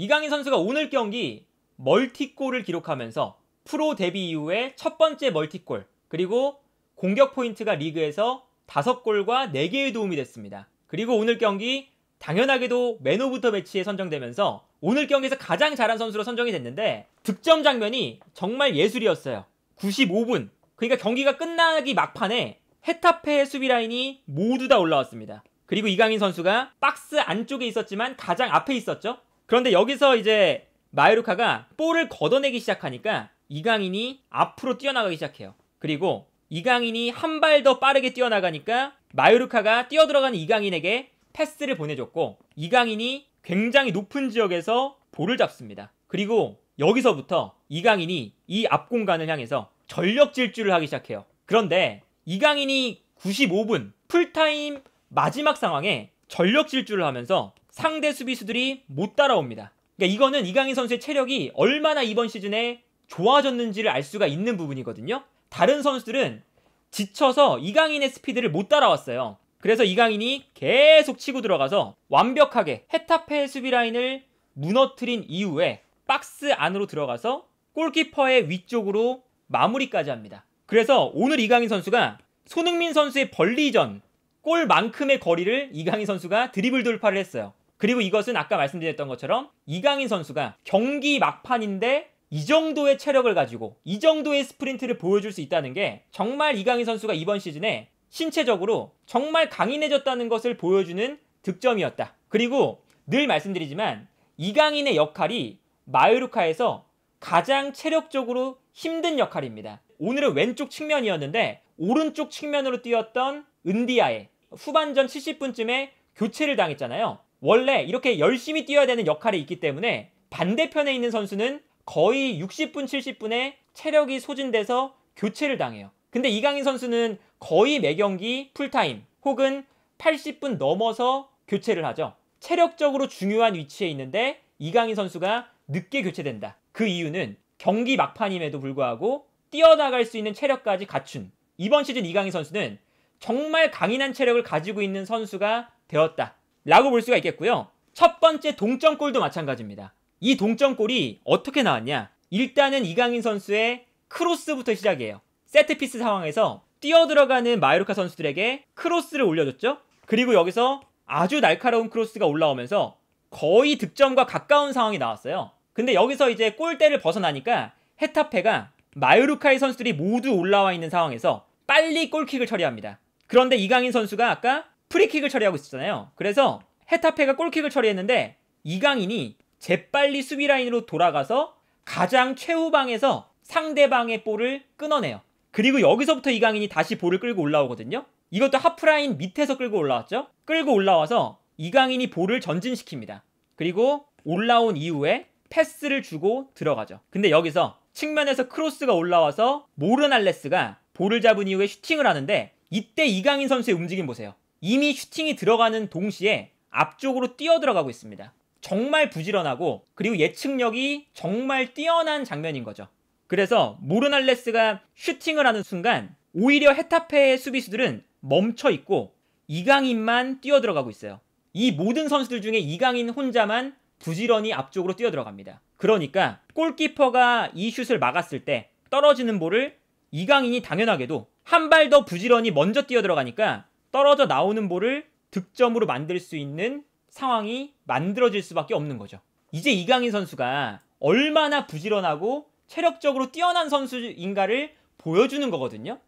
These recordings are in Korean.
이강인 선수가 오늘 경기 멀티골을 기록하면서 프로 데뷔 이후에 첫 번째 멀티골 그리고 공격 포인트가 리그에서 5골과 4개의 도움이 됐습니다. 그리고 오늘 경기 당연하게도 맨 오브 터 매치에 선정되면서 오늘 경기에서 가장 잘한 선수로 선정이 됐는데 득점 장면이 정말 예술이었어요. 95분. 그러니까 경기가 끝나기 막판에 헤타페의 수비 라인이 모두 다 올라왔습니다. 그리고 이강인 선수가 박스 안쪽에 있었지만 가장 앞에 있었죠. 그런데 여기서 이제 마이루카가 볼을 걷어내기 시작하니까 이강인이 앞으로 뛰어나가기 시작해요. 그리고 이강인이 한 발 더 빠르게 뛰어나가니까 마요루카가뛰어들어간 이강인에게 패스를 보내줬고 이강인이 굉장히 높은 지역에서 볼을 잡습니다. 그리고 여기서부터 이강인이 이 앞공간을 향해서 전력 질주를 하기 시작해요. 그런데 이강인이 95분 풀타임 마지막 상황에 전력 질주를 하면서 상대 수비수들이 못 따라옵니다. 그러니까 이거는 이강인 선수의 체력이 얼마나 이번 시즌에 좋아졌는지를 알 수가 있는 부분이거든요. 다른 선수들은 지쳐서 이강인의 스피드를 못 따라왔어요. 그래서 이강인이 계속 치고 들어가서 완벽하게 헤타페 수비 라인을 무너뜨린 이후에 박스 안으로 들어가서 골키퍼의 위쪽으로 마무리까지 합니다. 그래서 오늘 이강인 선수가 손흥민 선수의 벌리전 골만큼의 거리를 이강인 선수가 드리블 돌파를 했어요. 그리고 이것은 아까 말씀드렸던 것처럼 이강인 선수가 경기 막판인데 이 정도의 체력을 가지고 이 정도의 스프린트를 보여줄 수 있다는 게 정말 이강인 선수가 이번 시즌에 신체적으로 정말 강인해졌다는 것을 보여주는 득점이었다. 그리고 늘 말씀드리지만 이강인의 역할이 마요르카에서 가장 체력적으로 힘든 역할입니다. 오늘은 왼쪽 측면이었는데 오른쪽 측면으로 뛰었던 은디아에 후반전 70분쯤에 교체를 당했잖아요. 원래 이렇게 열심히 뛰어야 되는 역할이 있기 때문에 반대편에 있는 선수는 거의 60분, 70분에 체력이 소진돼서 교체를 당해요. 근데 이강인 선수는 거의 매경기 풀타임 혹은 80분 넘어서 교체를 하죠. 체력적으로 중요한 위치에 있는데 이강인 선수가 늦게 교체된다. 그 이유는 경기 막판임에도 불구하고 뛰어나갈 수 있는 체력까지 갖춘 이번 시즌 이강인 선수는 정말 강인한 체력을 가지고 있는 선수가 되었다. 라고 볼 수가 있겠고요. 첫 번째 동점골도 마찬가지입니다. 이 동점골이 어떻게 나왔냐? 일단은 이강인 선수의 크로스부터 시작이에요. 세트피스 상황에서 뛰어들어가는 마요르카 선수들에게 크로스를 올려줬죠. 그리고 여기서 아주 날카로운 크로스가 올라오면서 거의 득점과 가까운 상황이 나왔어요. 근데 여기서 이제 골대를 벗어나니까 헤타페가 마요르카의 선수들이 모두 올라와 있는 상황에서 빨리 골킥을 처리합니다. 그런데 이강인 선수가 아까 프리킥을 처리하고 있었잖아요. 그래서 헤타페가 골킥을 처리했는데 이강인이 재빨리 수비 라인으로 돌아가서 가장 최후방에서 상대방의 볼을 끊어내요. 그리고 여기서부터 이강인이 다시 볼을 끌고 올라오거든요. 이것도 하프라인 밑에서 끌고 올라왔죠. 끌고 올라와서 이강인이 볼을 전진시킵니다. 그리고 올라온 이후에 패스를 주고 들어가죠. 근데 여기서 측면에서 크로스가 올라와서 모르날레스가 볼을 잡은 이후에 슈팅을 하는데 이때 이강인 선수의 움직임 보세요. 이미 슈팅이 들어가는 동시에 앞쪽으로 뛰어들어가고 있습니다. 정말 부지런하고 그리고 예측력이 정말 뛰어난 장면인 거죠. 그래서 모르날레스가 슈팅을 하는 순간 오히려 헤타페의 수비수들은 멈춰 있고 이강인만 뛰어들어가고 있어요. 이 모든 선수들 중에 이강인 혼자만 부지런히 앞쪽으로 뛰어들어갑니다. 그러니까 골키퍼가 이 슛을 막았을 때 떨어지는 볼을 이강인이 당연하게도 한 발 더 부지런히 먼저 뛰어들어가니까 떨어져 나오는 볼을 득점으로 만들 수 있는 상황이 만들어질 수밖에 없는 거죠. 이제 이강인 선수가 얼마나 부지런하고 체력적으로 뛰어난 선수인가를 보여주는 거거든요.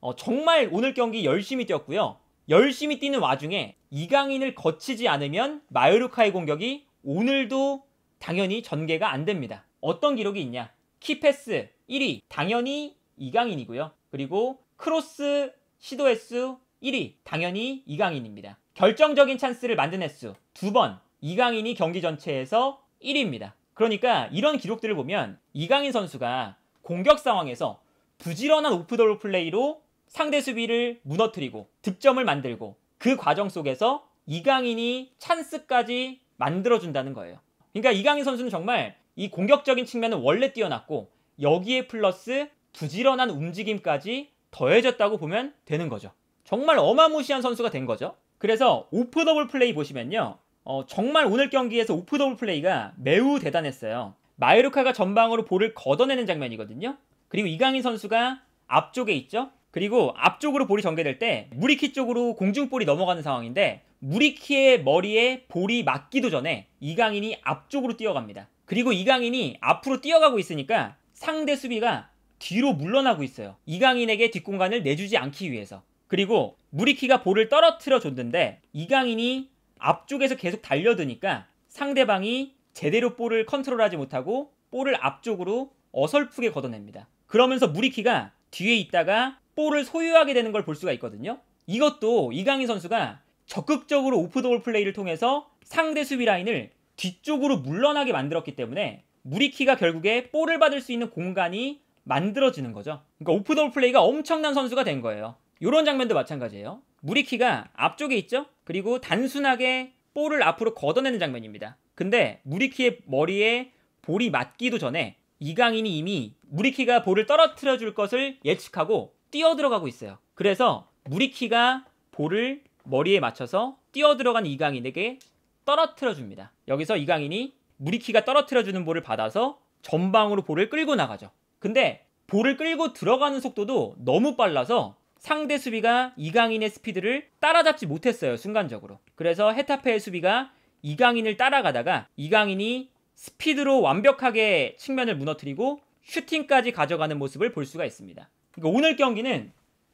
어, 정말 오늘 경기 열심히 뛰었고요. 열심히 뛰는 와중에 이강인을 거치지 않으면 마요르카의 공격이 오늘도 당연히 전개가 안 됩니다. 어떤 기록이 있냐? 키패스 1위 당연히 이강인이고요. 그리고 크로스 시도횟수 1위 당연히 이강인입니다. 결정적인 찬스를 만든 횟수 두 번 이강인이 경기 전체에서 1위입니다. 그러니까 이런 기록들을 보면 이강인 선수가 공격 상황에서 부지런한 오프더로 플레이로 상대 수비를 무너뜨리고 득점을 만들고 그 과정 속에서 이강인이 찬스까지 만들어준다는 거예요. 그러니까 이강인 선수는 정말 이 공격적인 측면은 원래 뛰어났고 여기에 플러스 부지런한 움직임까지 더해졌다고 보면 되는 거죠. 정말 어마무시한 선수가 된 거죠. 그래서 오프 더블 플레이 보시면요. 어, 정말 오늘 경기에서 오프 더블 플레이가 매우 대단했어요. 마이루카가 전방으로 볼을 걷어내는 장면이거든요. 그리고 이강인 선수가 앞쪽에 있죠. 그리고 앞쪽으로 볼이 전개될 때 무리키 쪽으로 공중볼이 넘어가는 상황인데 무리키의 머리에 볼이 맞기도 전에 이강인이 앞쪽으로 뛰어갑니다. 그리고 이강인이 앞으로 뛰어가고 있으니까 상대 수비가 뒤로 물러나고 있어요. 이강인에게 뒷공간을 내주지 않기 위해서. 그리고 무리키가 볼을 떨어뜨려 줬는데 이강인이 앞쪽에서 계속 달려드니까 상대방이 제대로 볼을 컨트롤하지 못하고 볼을 앞쪽으로 어설프게 걷어냅니다. 그러면서 무리키가 뒤에 있다가 볼을 소유하게 되는 걸 볼 수가 있거든요. 이것도 이강인 선수가 적극적으로 오프더볼 플레이를 통해서 상대 수비 라인을 뒤쪽으로 물러나게 만들었기 때문에 무리키가 결국에 볼을 받을 수 있는 공간이 만들어지는 거죠. 그러니까 오프더볼 플레이가 엄청난 선수가 된 거예요. 이런 장면도 마찬가지예요. 무리키가 앞쪽에 있죠? 그리고 단순하게 볼을 앞으로 걷어내는 장면입니다. 근데 무리키의 머리에 볼이 맞기도 전에 이강인이 이미 무리키가 볼을 떨어뜨려 줄 것을 예측하고 뛰어 들어가고 있어요. 그래서 무리키가 볼을 머리에 맞춰서 뛰어 들어간 이강인에게 떨어뜨려 줍니다. 여기서 이강인이 무리키가 떨어뜨려 주는 볼을 받아서 전방으로 볼을 끌고 나가죠. 근데 볼을 끌고 들어가는 속도도 너무 빨라서 상대 수비가 이강인의 스피드를 따라잡지 못했어요. 순간적으로. 그래서 헤타페의 수비가 이강인을 따라가다가 이강인이 스피드로 완벽하게 측면을 무너뜨리고 슈팅까지 가져가는 모습을 볼 수가 있습니다. 그러니까 오늘 경기는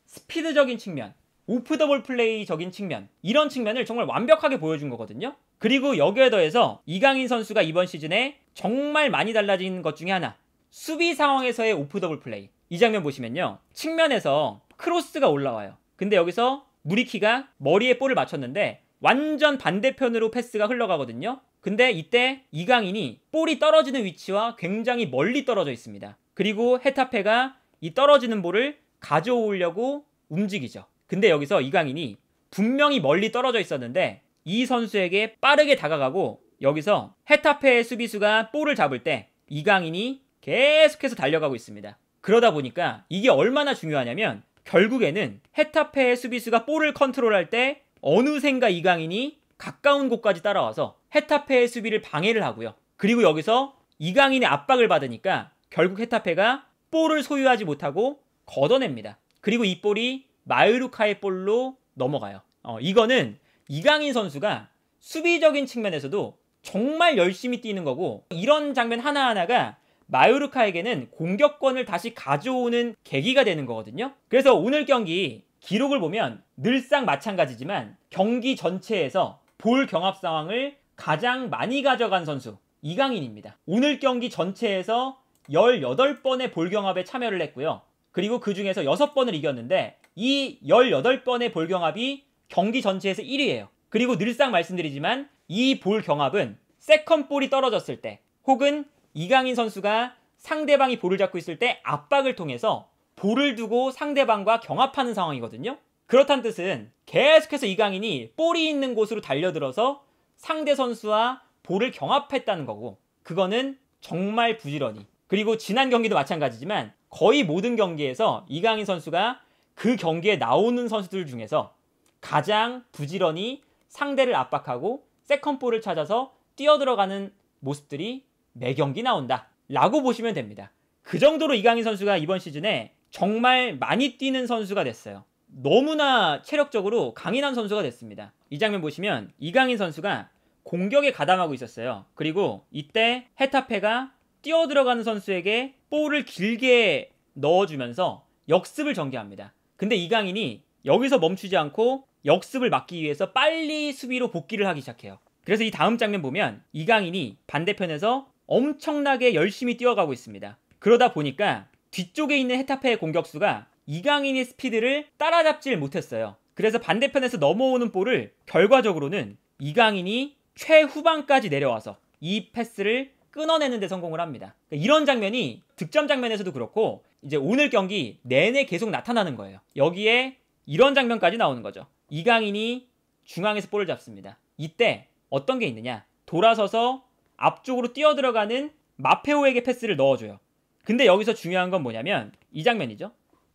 스피드적인 측면, 오프 더볼 플레이적인 측면 이런 측면을 정말 완벽하게 보여준 거거든요. 그리고 여기에 더해서 이강인 선수가 이번 시즌에 정말 많이 달라진 것 중에 하나 수비 상황에서의 오프 더블 플레이 이 장면 보시면요 측면에서 크로스가 올라와요. 근데 여기서 무리키가 머리에 볼을 맞췄는데 완전 반대편으로 패스가 흘러가거든요. 근데 이때 이강인이 볼이 떨어지는 위치와 굉장히 멀리 떨어져 있습니다. 그리고 헤타페가 이 떨어지는 볼을 가져오려고 움직이죠. 근데 여기서 이강인이 분명히 멀리 떨어져 있었는데 이 선수에게 빠르게 다가가고 여기서 헤타페의 수비수가 볼을 잡을 때 이강인이 계속해서 달려가고 있습니다. 그러다 보니까 이게 얼마나 중요하냐면 결국에는 헤타페의 수비수가 볼을 컨트롤할 때 어느샌가 이강인이 가까운 곳까지 따라와서 헤타페의 수비를 방해를 하고요. 그리고 여기서 이강인의 압박을 받으니까 결국 헤타페가 볼을 소유하지 못하고 걷어냅니다. 그리고 이 볼이 마유루카의 볼로 넘어가요. 어, 이거는 이강인 선수가 수비적인 측면에서도 정말 열심히 뛰는 거고 이런 장면 하나하나가 마요르카에게는 공격권을 다시 가져오는 계기가 되는 거거든요. 그래서 오늘 경기 기록을 보면 늘상 마찬가지지만 경기 전체에서 볼 경합 상황을 가장 많이 가져간 선수 이강인입니다. 오늘 경기 전체에서 18번의 볼 경합에 참여를 했고요. 그리고 그 중에서 6번을 이겼는데 이 18번의 볼 경합이 경기 전체에서 1위예요. 그리고 늘상 말씀드리지만 이 볼 경합은 세컨볼이 떨어졌을 때 혹은 이강인 선수가 상대방이 볼을 잡고 있을 때 압박을 통해서 볼을 두고 상대방과 경합하는 상황이거든요. 그렇다는 뜻은 계속해서 이강인이 볼이 있는 곳으로 달려들어서 상대 선수와 볼을 경합했다는 거고 그거는 정말 부지런히 그리고 지난 경기도 마찬가지지만 거의 모든 경기에서 이강인 선수가 그 경기에 나오는 선수들 중에서 가장 부지런히 상대를 압박하고 세컨볼을 찾아서 뛰어들어가는 모습들이 매경기 나온다 라고 보시면 됩니다. 그 정도로 이강인 선수가 이번 시즌에 정말 많이 뛰는 선수가 됐어요. 너무나 체력적으로 강인한 선수가 됐습니다. 이 장면 보시면 이강인 선수가 공격에 가담하고 있었어요. 그리고 이때 헤타페가 뛰어 들어가는 선수에게 볼을 길게 넣어주면서 역습을 전개합니다. 근데 이강인이 여기서 멈추지 않고 역습을 막기 위해서 빨리 수비로 복귀를 하기 시작해요. 그래서 이 다음 장면 보면 이강인이 반대편에서 엄청나게 열심히 뛰어가고 있습니다. 그러다 보니까 뒤쪽에 있는 헤타페의 공격수가 이강인의 스피드를 따라잡질 못했어요. 그래서 반대편에서 넘어오는 볼을 결과적으로는 이강인이 최후반까지 내려와서 이 패스를 끊어내는 데 성공을 합니다. 그러니까 이런 장면이 득점 장면에서도 그렇고 이제 오늘 경기 내내 계속 나타나는 거예요. 여기에 이런 장면까지 나오는 거죠. 이강인이 중앙에서 볼을 잡습니다. 이때 어떤 게 있느냐? 돌아서서 앞쪽으로 뛰어들어가는 마페오에게 패스를 넣어줘요. 근데 여기서 중요한 건 뭐냐면 이 장면이죠.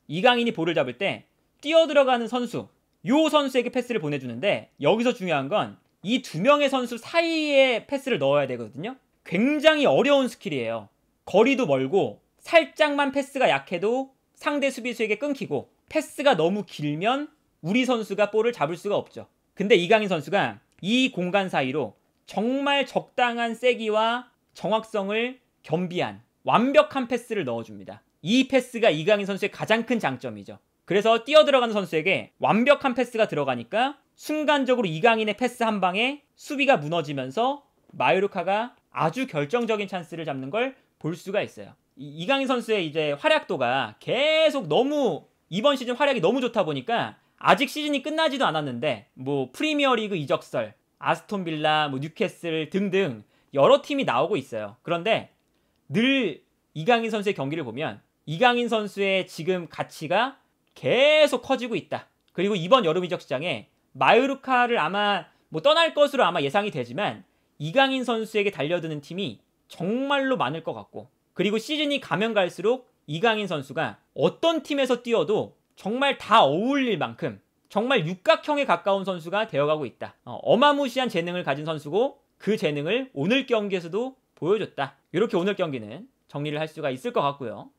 이강인이 볼을 잡을 때 뛰어들어가는 선수, 요 선수에게 패스를 보내주는데 여기서 중요한 건 이 두 명의 선수 사이에 패스를 넣어야 되거든요. 굉장히 어려운 스킬이에요. 거리도 멀고 살짝만 패스가 약해도 상대 수비수에게 끊기고 패스가 너무 길면 우리 선수가 볼을 잡을 수가 없죠. 근데 이강인 선수가 이 공간 사이로 정말 적당한 세기와 정확성을 겸비한 완벽한 패스를 넣어줍니다. 이 패스가 이강인 선수의 가장 큰 장점이죠. 그래서 뛰어들어가는 선수에게 완벽한 패스가 들어가니까 순간적으로 이강인의 패스 한 방에 수비가 무너지면서 마요르카가 아주 결정적인 찬스를 잡는 걸 볼 수가 있어요. 이강인 선수의 이제 활약도가 계속 너무 이번 시즌 활약이 너무 좋다 보니까 아직 시즌이 끝나지도 않았는데 뭐 프리미어리그 이적설 아스톤 빌라, 뭐 뉴캐슬 등등 여러 팀이 나오고 있어요. 그런데 늘 이강인 선수의 경기를 보면 이강인 선수의 지금 가치가 계속 커지고 있다. 그리고 이번 여름 이적 시장에 마요르카를 아마 뭐 떠날 것으로 아마 예상이 되지만 이강인 선수에게 달려드는 팀이 정말로 많을 것 같고 그리고 시즌이 가면 갈수록 이강인 선수가 어떤 팀에서 뛰어도 정말 다 어울릴 만큼 정말 육각형에 가까운 선수가 되어가고 있다. 어, 마무시한 재능을 가진 선수고 그 재능을 오늘 경기에서도 보여줬다. 이렇게 오늘 경기는 정리를 할 수가 있을 것 같고요.